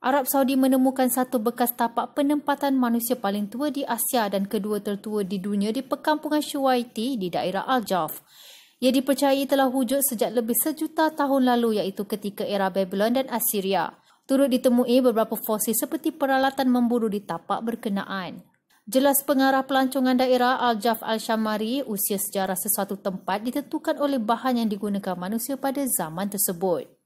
Arab Saudi menemukan satu bekas tapak penempatan manusia paling tua di Asia dan kedua tertua di dunia di perkampungan Shuaiti di daerah Al-Jaf. Ia dipercayai telah wujud sejak lebih sejuta tahun lalu iaitu ketika era Babylon dan Assyria. Turut ditemui beberapa fosil seperti peralatan memburu di tapak berkenaan. Jelas pengarah pelancongan daerah Al-Jaf Al-Shamari, usia sejarah sesuatu tempat ditentukan oleh bahan yang digunakan manusia pada zaman tersebut.